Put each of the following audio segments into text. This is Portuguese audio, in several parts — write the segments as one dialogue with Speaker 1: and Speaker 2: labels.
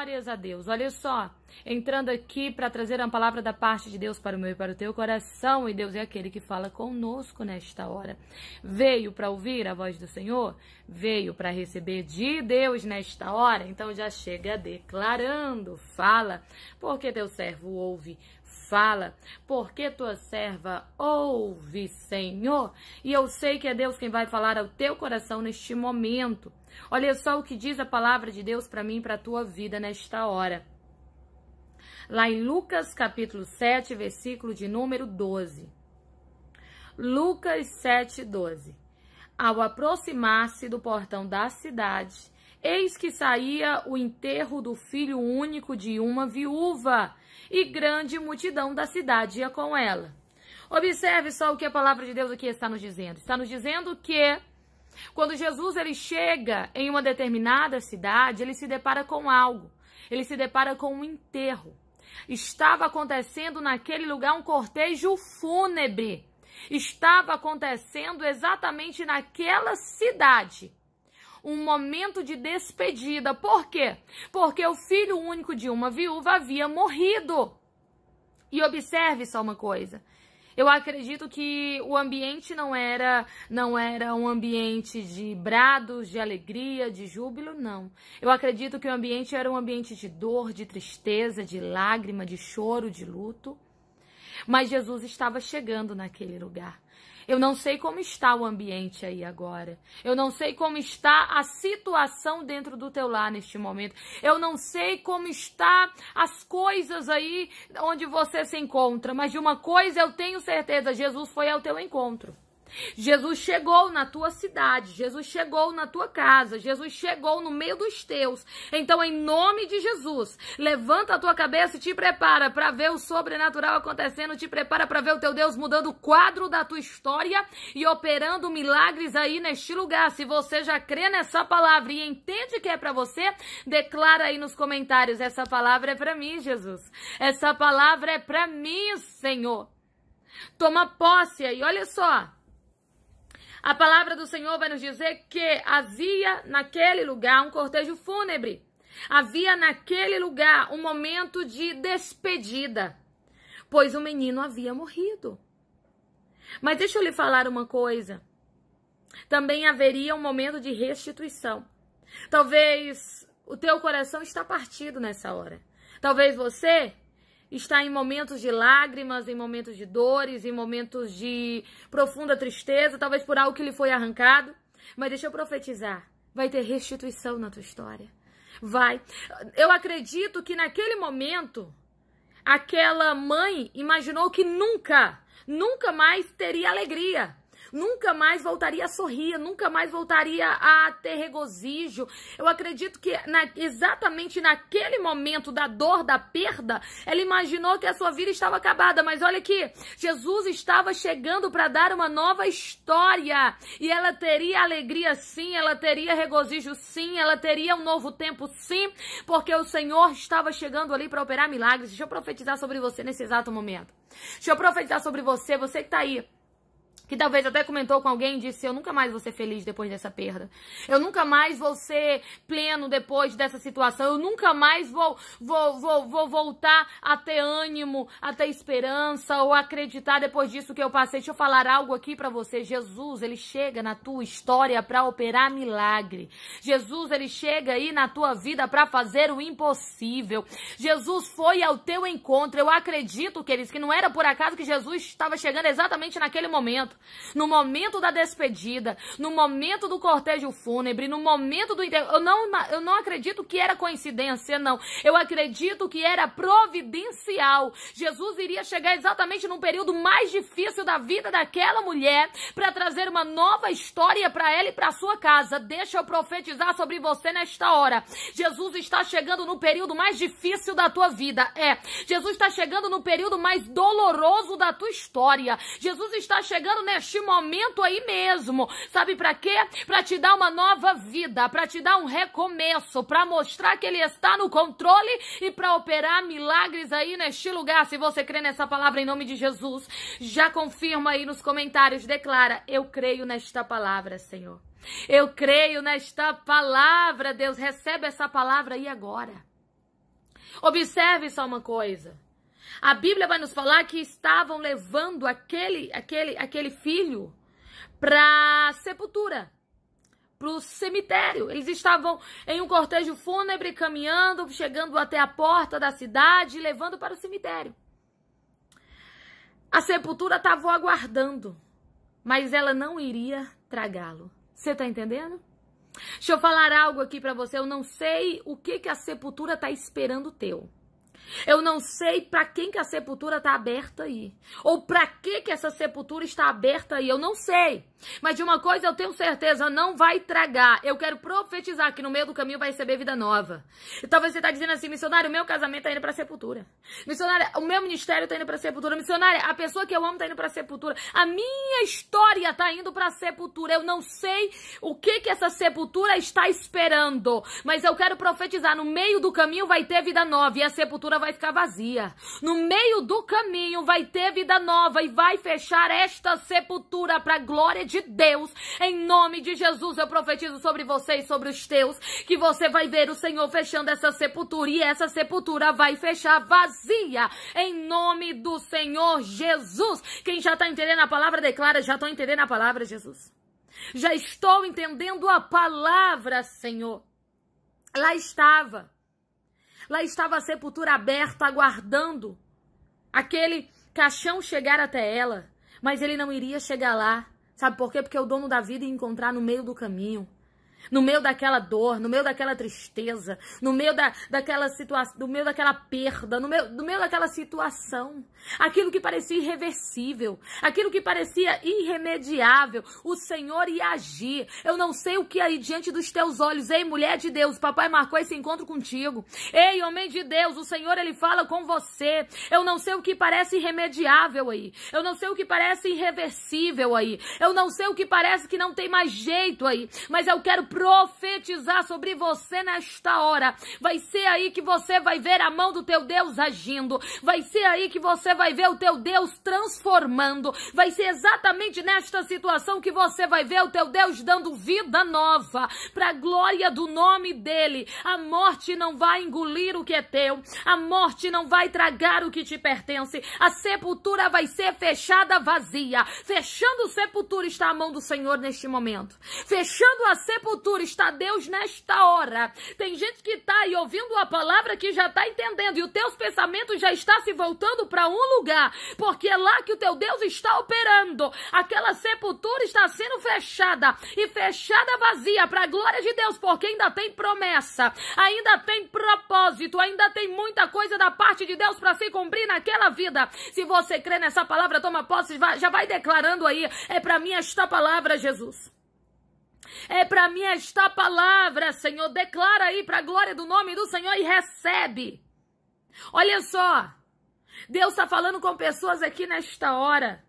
Speaker 1: Glórias a Deus. Olha só, entrando aqui para trazer uma palavra da parte de Deus para o meu e para o teu coração, e Deus é aquele que fala conosco nesta hora. Veio para ouvir a voz do Senhor? Veio para receber de Deus nesta hora? Então já chega declarando, fala, porque teu servo ouve fala, porque tua serva ouve, Senhor. E eu sei que é Deus quem vai falar ao teu coração neste momento. Olha só o que diz a palavra de Deus para mim e para a tua vida nesta hora. Lá em Lucas capítulo 7, versículo de número 12. Lucas 7, 12. Ao aproximar-se do portão da cidade, Eis que saía o enterro do filho único de uma viúva, e grande multidão da cidade ia com ela. Observe só o que a palavra de Deus aqui está nos dizendo. Está nos dizendo que quando Jesus ele chega em uma determinada cidade, ele se depara com algo. Ele se depara com um enterro. Estava acontecendo naquele lugar um cortejo fúnebre. Estava acontecendo exatamente naquela cidade um momento de despedida. Por quê? Porque o filho único de uma viúva havia morrido. E observe só uma coisa. Eu acredito que o ambiente não era não era um ambiente de brados, de alegria, de júbilo, não. Eu acredito que o ambiente era um ambiente de dor, de tristeza, de lágrima, de choro, de luto. Mas Jesus estava chegando naquele lugar. Eu não sei como está o ambiente aí agora. Eu não sei como está a situação dentro do teu lar neste momento. Eu não sei como está as coisas aí onde você se encontra, mas de uma coisa eu tenho certeza, Jesus foi ao teu encontro. Jesus chegou na tua cidade, Jesus chegou na tua casa, Jesus chegou no meio dos teus. Então, em nome de Jesus, levanta a tua cabeça e te prepara para ver o sobrenatural acontecendo, te prepara para ver o teu Deus mudando o quadro da tua história e operando milagres aí neste lugar. Se você já crê nessa palavra e entende que é para você, declara aí nos comentários: essa palavra é para mim, Jesus. Essa palavra é para mim, Senhor. Toma posse aí, olha só. A palavra do Senhor vai nos dizer que havia naquele lugar um cortejo fúnebre. Havia naquele lugar um momento de despedida, pois o menino havia morrido. Mas deixa eu lhe falar uma coisa. Também haveria um momento de restituição. Talvez o teu coração está partido nessa hora. Talvez você está em momentos de lágrimas, em momentos de dores, em momentos de profunda tristeza, talvez por algo que lhe foi arrancado. Mas deixa eu profetizar: vai ter restituição na tua história. Vai. Eu acredito que naquele momento, aquela mãe imaginou que nunca, nunca mais teria alegria nunca mais voltaria a sorrir, nunca mais voltaria a ter regozijo. Eu acredito que na, exatamente naquele momento da dor, da perda, ela imaginou que a sua vida estava acabada. Mas olha aqui, Jesus estava chegando para dar uma nova história. E ela teria alegria sim, ela teria regozijo sim, ela teria um novo tempo sim, porque o Senhor estava chegando ali para operar milagres. Deixa eu profetizar sobre você nesse exato momento. Deixa eu profetizar sobre você, você que está aí que talvez até comentou com alguém e disse: Eu nunca mais vou ser feliz depois dessa perda. Eu nunca mais vou ser pleno depois dessa situação. Eu nunca mais vou, vou, vou, vou voltar a ter ânimo, a ter esperança ou acreditar depois disso que eu passei. Deixa eu falar algo aqui para você. Jesus, ele chega na tua história para operar milagre. Jesus, ele chega aí na tua vida para fazer o impossível. Jesus foi ao teu encontro. Eu acredito, queridos, que não era por acaso que Jesus estava chegando exatamente naquele momento no momento da despedida, no momento do cortejo fúnebre, no momento do... Eu não, eu não acredito que era coincidência, não. Eu acredito que era providencial. Jesus iria chegar exatamente num período mais difícil da vida daquela mulher para trazer uma nova história para ela e para sua casa. Deixa eu profetizar sobre você nesta hora. Jesus está chegando no período mais difícil da tua vida. É, Jesus está chegando no período mais doloroso da tua história. Jesus está chegando neste momento aí mesmo. Sabe para quê? Para te dar uma nova vida, para te dar um recomeço, para mostrar que ele está no controle e para operar milagres aí neste lugar. Se você crê nessa palavra em nome de Jesus, já confirma aí nos comentários, declara: eu creio nesta palavra, Senhor. Eu creio nesta palavra, Deus. Recebe essa palavra aí agora. Observe só uma coisa. A Bíblia vai nos falar que estavam levando aquele, aquele, aquele filho para sepultura, para o cemitério. Eles estavam em um cortejo fúnebre, caminhando, chegando até a porta da cidade, levando para o cemitério. A sepultura estava aguardando, mas ela não iria tragá-lo. Você está entendendo? Deixa eu falar algo aqui para você. Eu não sei o que, que a sepultura está esperando teu. Eu não sei para quem que a sepultura está aberta aí. Ou para que que essa sepultura está aberta aí. Eu não sei. Mas de uma coisa eu tenho certeza, não vai tragar. Eu quero profetizar que no meio do caminho vai receber vida nova. E talvez você tá dizendo assim, missionário, meu casamento tá indo pra sepultura. Missionária, o meu ministério tá indo pra sepultura. Missionária, a pessoa que eu amo tá indo pra sepultura. A minha história tá indo pra sepultura. Eu não sei o que que essa sepultura está esperando. Mas eu quero profetizar, no meio do caminho vai ter vida nova e a sepultura vai ficar vazia. No meio do caminho vai ter vida nova e vai fechar esta sepultura pra glória de de Deus, em nome de Jesus, eu profetizo sobre você e sobre os teus, que você vai ver o Senhor fechando essa sepultura e essa sepultura vai fechar vazia, em nome do Senhor Jesus. Quem já está entendendo a palavra, declara, já estou entendendo a palavra, Jesus. Já estou entendendo a palavra, Senhor. Lá estava. Lá estava a sepultura aberta, aguardando aquele caixão chegar até ela. Mas ele não iria chegar lá Sabe por quê? Porque é o dono da vida ia encontrar no meio do caminho. No meio daquela dor, no meio daquela tristeza, no meio da, daquela situação, no meio daquela perda, no meio, no meio daquela situação. Aquilo que parecia irreversível, aquilo que parecia irremediável, o Senhor ia agir. Eu não sei o que aí diante dos teus olhos. Ei, mulher de Deus, papai marcou esse encontro contigo. Ei, homem de Deus, o Senhor ele fala com você. Eu não sei o que parece irremediável aí. Eu não sei o que parece irreversível aí. Eu não sei o que parece que não tem mais jeito aí. Mas eu quero profetizar sobre você nesta hora. Vai ser aí que você vai ver a mão do teu Deus agindo. Vai ser aí que você vai ver o teu Deus transformando. Vai ser exatamente nesta situação que você vai ver o teu Deus dando vida nova para a glória do nome dele. A morte não vai engolir o que é teu. A morte não vai tragar o que te pertence. A sepultura vai ser fechada vazia. Fechando sepultura está a mão do Senhor neste momento. Fechando a sepultura futuro está Deus nesta hora. Tem gente que está aí ouvindo a palavra que já está entendendo e os teus pensamentos já está se voltando para um lugar, porque é lá que o teu Deus está operando. Aquela sepultura está sendo fechada e fechada vazia para a glória de Deus, porque ainda tem promessa, ainda tem propósito, ainda tem muita coisa da parte de Deus para se cumprir naquela vida. Se você crê nessa palavra, toma posse, já vai declarando aí, é para mim esta palavra, Jesus. É para mim esta palavra, Senhor. Declara aí para a glória do nome do Senhor e recebe. Olha só. Deus está falando com pessoas aqui nesta hora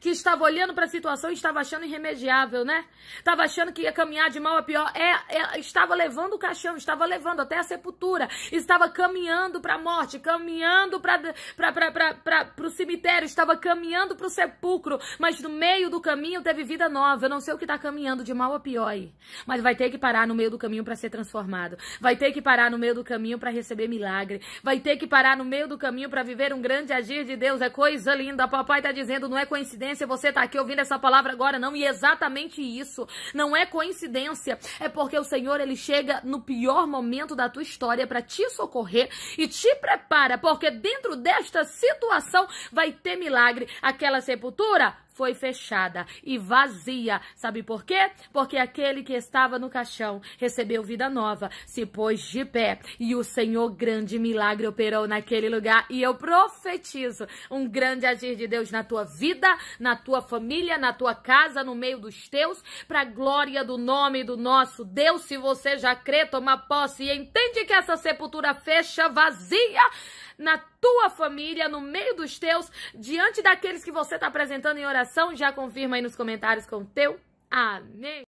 Speaker 1: que estava olhando para a situação e estava achando irremediável, né? Estava achando que ia caminhar de mal a pior. É, é, estava levando o caixão, estava levando até a sepultura, estava caminhando para a morte, caminhando para o cemitério, estava caminhando para o sepulcro, mas no meio do caminho teve vida nova. Eu não sei o que está caminhando de mal a pior aí, mas vai ter que parar no meio do caminho para ser transformado, vai ter que parar no meio do caminho para receber milagre, vai ter que parar no meio do caminho para viver um grande agir de Deus. É coisa linda, papai está dizendo, não é coincidência coincidência você estar tá aqui ouvindo essa palavra agora, não. E é exatamente isso. Não é coincidência. É porque o Senhor, ele chega no pior momento da tua história para te socorrer e te prepara. Porque dentro desta situação vai ter milagre. Aquela sepultura foi fechada e vazia. Sabe por quê? Porque aquele que estava no caixão recebeu vida nova, se pôs de pé e o Senhor grande milagre operou naquele lugar. E eu profetizo um grande agir de Deus na tua vida, na tua família, na tua casa, no meio dos teus, para glória do nome do nosso Deus. Se você já crê, toma posse e entende que essa sepultura fecha vazia na tua família, no meio dos teus, diante daqueles que você está apresentando em oração. Já confirma aí nos comentários com o teu. Amém.